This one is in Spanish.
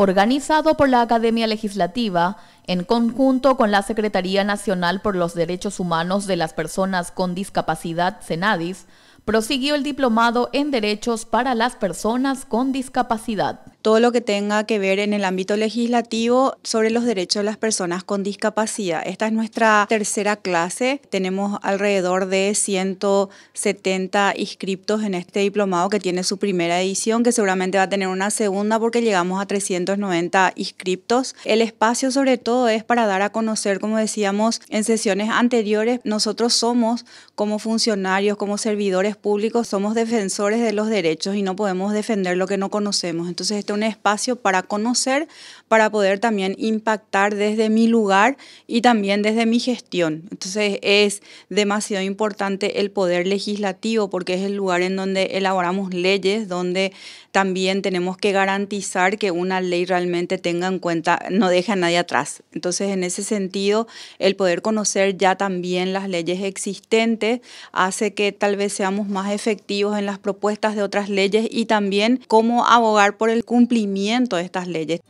organizado por la Academia Legislativa en conjunto con la Secretaría Nacional por los Derechos Humanos de las Personas con Discapacidad, CENADIS, prosiguió el diplomado en Derechos para las Personas con Discapacidad todo lo que tenga que ver en el ámbito legislativo sobre los derechos de las personas con discapacidad. Esta es nuestra tercera clase. Tenemos alrededor de 170 inscriptos en este diplomado que tiene su primera edición, que seguramente va a tener una segunda porque llegamos a 390 inscriptos. El espacio sobre todo es para dar a conocer, como decíamos en sesiones anteriores, nosotros somos como funcionarios, como servidores públicos, somos defensores de los derechos y no podemos defender lo que no conocemos. Entonces, este un espacio para conocer, para poder también impactar desde mi lugar y también desde mi gestión. Entonces es demasiado importante el poder legislativo porque es el lugar en donde elaboramos leyes, donde también tenemos que garantizar que una ley realmente tenga en cuenta, no deja a nadie atrás. Entonces en ese sentido, el poder conocer ya también las leyes existentes hace que tal vez seamos más efectivos en las propuestas de otras leyes y también cómo abogar por el cumplimiento cumplimiento de estas leyes.